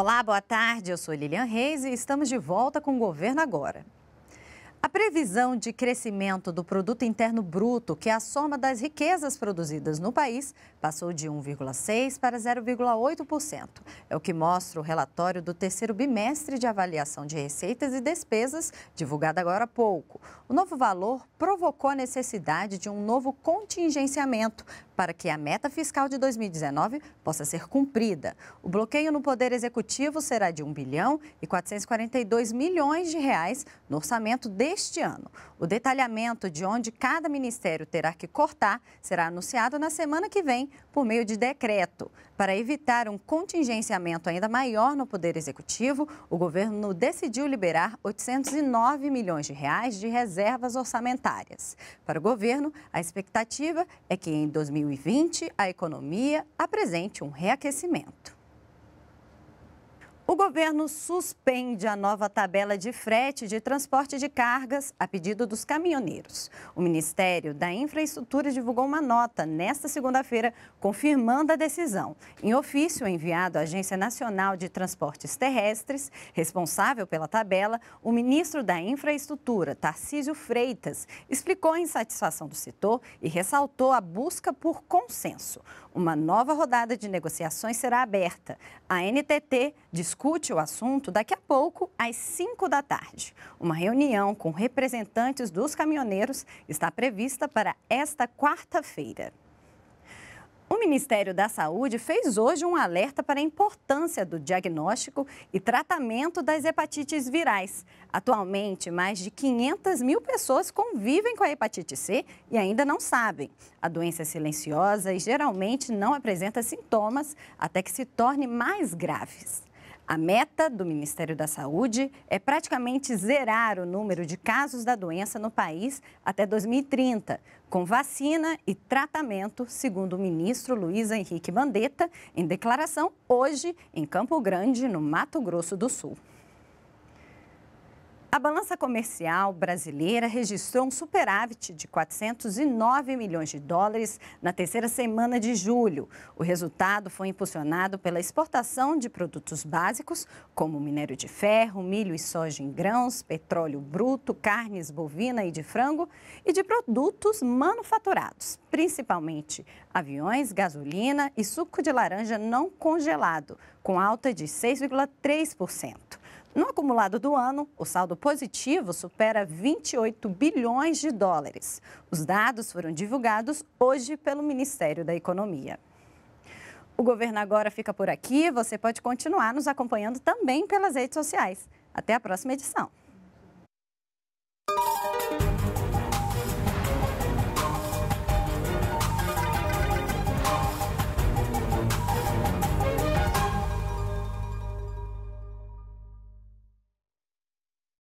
Olá, boa tarde. Eu sou Lilian Reis e estamos de volta com o Governo Agora. A previsão de crescimento do produto interno bruto, que é a soma das riquezas produzidas no país, passou de 1,6 para 0,8%. É o que mostra o relatório do terceiro bimestre de avaliação de receitas e despesas, divulgado agora há pouco. O novo valor provocou a necessidade de um novo contingenciamento para que a meta fiscal de 2019 possa ser cumprida. O bloqueio no Poder Executivo será de 1 bilhão e 442 milhões de reais no orçamento de deste ano. O detalhamento de onde cada ministério terá que cortar será anunciado na semana que vem por meio de decreto. Para evitar um contingenciamento ainda maior no Poder Executivo, o governo decidiu liberar 809 milhões de reais de reservas orçamentárias. Para o governo, a expectativa é que em 2020 a economia apresente um reaquecimento governo suspende a nova tabela de frete de transporte de cargas a pedido dos caminhoneiros. O Ministério da Infraestrutura divulgou uma nota nesta segunda-feira confirmando a decisão. Em ofício enviado à Agência Nacional de Transportes Terrestres, responsável pela tabela, o ministro da Infraestrutura, Tarcísio Freitas, explicou a insatisfação do setor e ressaltou a busca por consenso. Uma nova rodada de negociações será aberta. A NTT discute discute o assunto daqui a pouco, às 5 da tarde. Uma reunião com representantes dos caminhoneiros está prevista para esta quarta-feira. O Ministério da Saúde fez hoje um alerta para a importância do diagnóstico e tratamento das hepatites virais. Atualmente, mais de 500 mil pessoas convivem com a hepatite C e ainda não sabem. A doença é silenciosa e geralmente não apresenta sintomas até que se torne mais graves. A meta do Ministério da Saúde é praticamente zerar o número de casos da doença no país até 2030, com vacina e tratamento, segundo o ministro Luiz Henrique Mandetta, em declaração hoje em Campo Grande, no Mato Grosso do Sul. A balança comercial brasileira registrou um superávit de 409 milhões de dólares na terceira semana de julho. O resultado foi impulsionado pela exportação de produtos básicos, como minério de ferro, milho e soja em grãos, petróleo bruto, carnes bovina e de frango, e de produtos manufaturados, principalmente aviões, gasolina e suco de laranja não congelado, com alta de 6,3%. No acumulado do ano, o saldo positivo supera 28 bilhões de dólares. Os dados foram divulgados hoje pelo Ministério da Economia. O governo agora fica por aqui. Você pode continuar nos acompanhando também pelas redes sociais. Até a próxima edição.